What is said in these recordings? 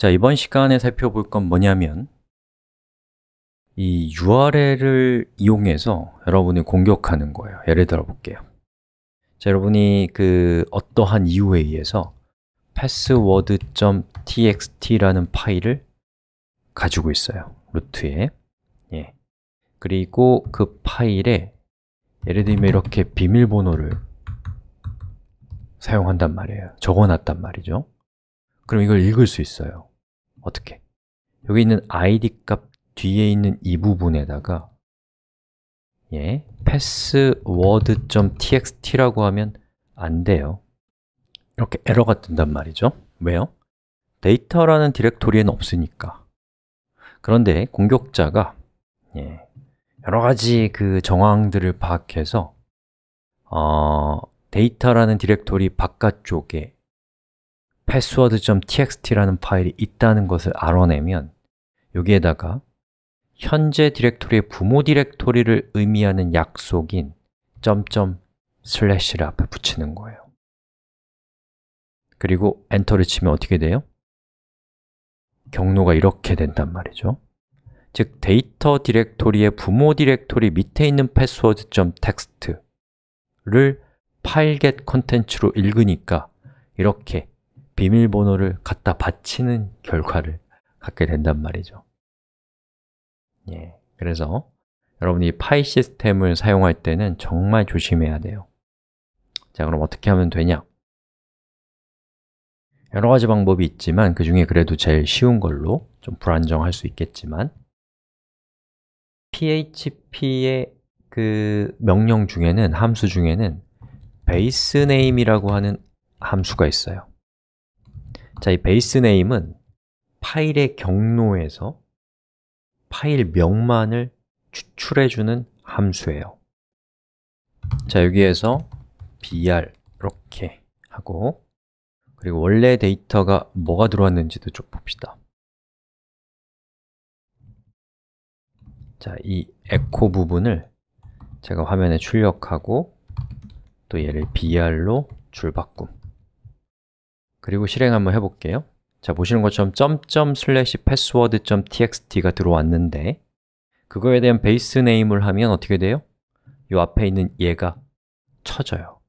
자, 이번 시간에 살펴볼 건 뭐냐면 이 URL을 이용해서 여러분이 공격하는 거예요 예를 들어 볼게요 자, 여러분이 그 어떠한 이유에 의해서 password.txt라는 파일을 가지고 있어요 루트에 예. 그리고 그 파일에 예를 들면 이렇게 비밀번호를 사용한단 말이에요 적어놨단 말이죠 그럼 이걸 읽을 수 있어요 어떻게? 여기 있는 id 값 뒤에 있는 이 부분에다가 예, password.txt라고 하면 안 돼요 이렇게 에러가 뜬단 말이죠 왜요? 데이터라는 디렉토리에는 없으니까 그런데 공격자가 예, 여러 가지 그 정황들을 파악해서 어, 데이터라는 디렉토리 바깥쪽에 password.txt라는 파일이 있다는 것을 알아내면 여기에다가 현재 디렉토리의 부모 디렉토리를 의미하는 약속인 점점 슬래시를 앞에 붙이는 거예요 그리고 엔터를 치면 어떻게 돼요? 경로가 이렇게 된단 말이죠 즉 데이터 디렉토리의 부모 디렉토리 밑에 있는 password.txt를 파일겟 컨텐츠로 읽으니까 이렇게 비밀번호를 갖다 바치는 결과를 갖게 된단 말이죠 예, 그래서 여러분이 파이 시스템을 사용할 때는 정말 조심해야 돼요 자, 그럼 어떻게 하면 되냐? 여러 가지 방법이 있지만 그 중에 그래도 제일 쉬운 걸로 좀 불안정할 수 있겠지만 php의 그 명령 중에는 함수 중에는 baseName이라고 하는 함수가 있어요 자, 이 베이스 네임은 파일의 경로에서 파일 명만을 추출해주는 함수예요. 자, 여기에서 br 이렇게 하고 그리고 원래 데이터가 뭐가 들어왔는지도 좀 봅시다. 자, 이 에코 부분을 제가 화면에 출력하고 또 얘를 br로 줄바꿈 그리고 실행 한번 해볼게요 자, 보시는 것처럼 점점 슬래시 패스워드.txt가 들어왔는데 그거에 대한 베이스 네임을 하면 어떻게 돼요? 이 앞에 있는 얘가 쳐져요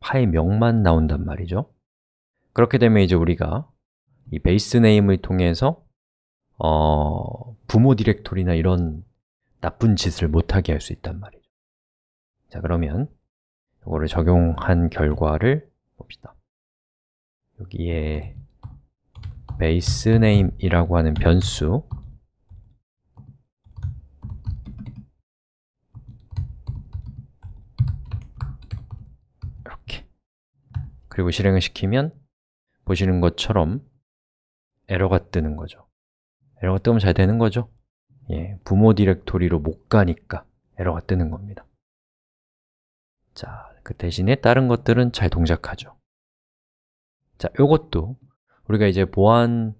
파일 명만 나온단 말이죠 그렇게 되면 이제 우리가 이 베이스 네임을 통해서 어, 부모 디렉토리나 이런 나쁜 짓을 못하게 할 수 있단 말이죠 자, 그러면 이거를 적용한 결과를 봅시다 여기에 baseName이라고 하는 변수 이렇게 그리고 실행을 시키면 보시는 것처럼 에러가 뜨는 거죠 에러가 뜨면 잘 되는 거죠 예, 부모 디렉토리로 못 가니까 에러가 뜨는 겁니다 자, 그 대신에 다른 것들은 잘 동작하죠 자, 요것도 우리가 이제 보안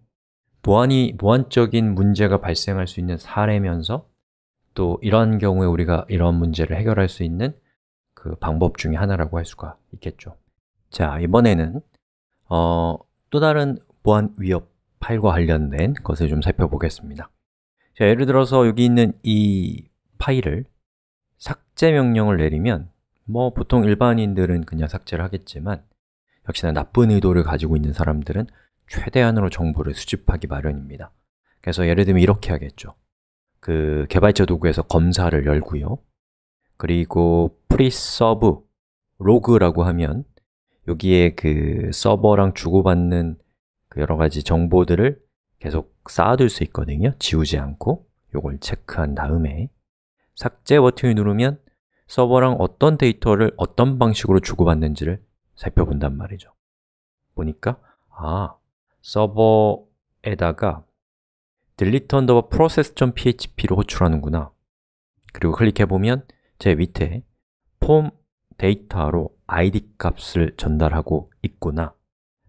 보안이 보안적인 문제가 발생할 수 있는 사례면서 또 이런 경우에 우리가 이런 문제를 해결할 수 있는 그 방법 중에 하나라고 할 수가 있겠죠. 자, 이번에는 어, 또 다른 보안 위협 파일과 관련된 것을 좀 살펴보겠습니다. 자, 예를 들어서 여기 있는 이 파일을 삭제 명령을 내리면 뭐 보통 일반인들은 그냥 삭제를 하겠지만 역시나 나쁜 의도를 가지고 있는 사람들은 최대한으로 정보를 수집하기 마련입니다 그래서 예를 들면 이렇게 하겠죠 그 개발자 도구에서 검사를 열고요 그리고 프리서브 로그라고 하면 여기에 그 서버랑 주고받는 그 여러 가지 정보들을 계속 쌓아둘 수 있거든요 지우지 않고 이걸 체크한 다음에 삭제 버튼을 누르면 서버랑 어떤 데이터를 어떤 방식으로 주고받는지를 살펴본단 말이죠 보니까 아, 서버에다가 delete underbar process.php로 호출하는구나 그리고 클릭해보면 제 밑에 폼 데이터로 id 값을 전달하고 있구나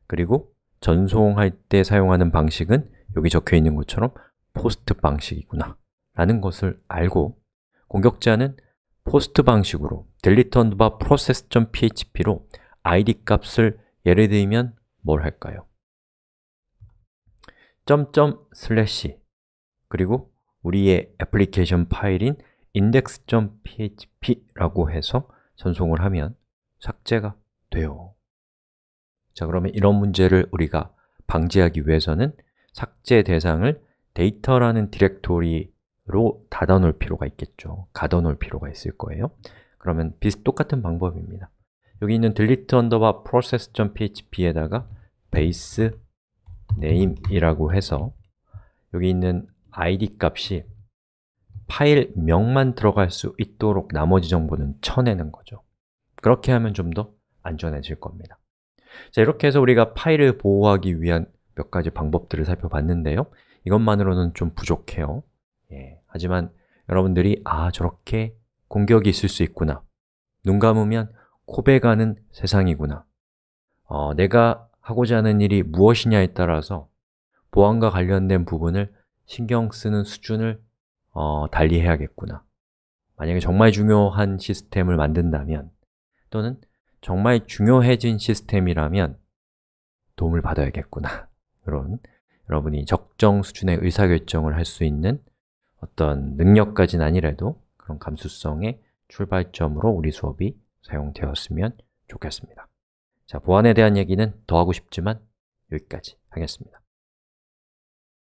그리고 전송할 때 사용하는 방식은 여기 적혀 있는 것처럼 포스트 방식이구나 라는 것을 알고 공격자는 포스트 방식으로 delete underbar process.php로 id 값을 예를 들면 뭘 할까요? 점점 슬래시 그리고 우리의 애플리케이션 파일인 index.php라고 해서 전송을 하면 삭제가 돼요 자 그러면 이런 문제를 우리가 방지하기 위해서는 삭제 대상을 데이터라는 디렉토리로 닫아 놓을 필요가 있겠죠 가둬 놓을 필요가 있을 거예요 그러면 비슷 똑같은 방법입니다 여기 있는 delete underbar process.php에다가 base name이라고 해서 여기 있는 id 값이 파일명만 들어갈 수 있도록 나머지 정보는 쳐내는 거죠 그렇게 하면 좀 더 안전해질 겁니다 자 이렇게 해서 우리가 파일을 보호하기 위한 몇 가지 방법들을 살펴봤는데요 이것만으로는 좀 부족해요 예, 하지만 여러분들이 아 저렇게 공격이 있을 수 있구나 눈 감으면 고백하는 세상이구나 어, 내가 하고자 하는 일이 무엇이냐에 따라서 보안과 관련된 부분을 신경 쓰는 수준을 어, 달리 해야겠구나 만약에 정말 중요한 시스템을 만든다면 또는 정말 중요해진 시스템이라면 도움을 받아야겠구나 이런 여러분이 적정 수준의 의사결정을 할 수 있는 어떤 능력까지는 아니라도 그런 감수성의 출발점으로 우리 수업이 사용되었으면 좋겠습니다. 자, 보안에 대한 얘기는 더 하고 싶지만 여기까지 하겠습니다.